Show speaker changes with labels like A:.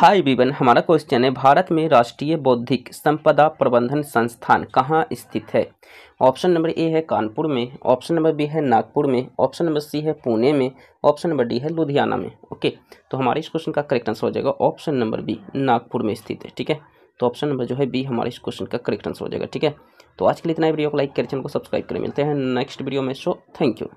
A: हाय Vivian हमारा question है भारत में राष्ट्रीय बौद्धिक संपदा प्रबंधन संस्थान कहाँ स्थित है ऑप्शन नंबर ए है कानपुर में ऑप्शन नंबर बी है नागपुर में ऑप्शन नंबर सी है पुणे में ऑप्शन नंबर डी है लुधियाना में ओके तो हमारे इस क्वेश्चन का करेक्ट आंसर हो जाएगा ऑप्शन नंबर बी नागपुर में स्थित है ठीक है तो ऑप्शन नंबर जो है बी हमारे इस क्वेश्चन का करेक्ट आंसर हो जाएगा ठीक है तो आज के लिए इतना वीडियो को लाइक करें चैनल को सब्सक्राइब करें मिलते हैं नेक्स्ट वीडियो में सो थैंक यू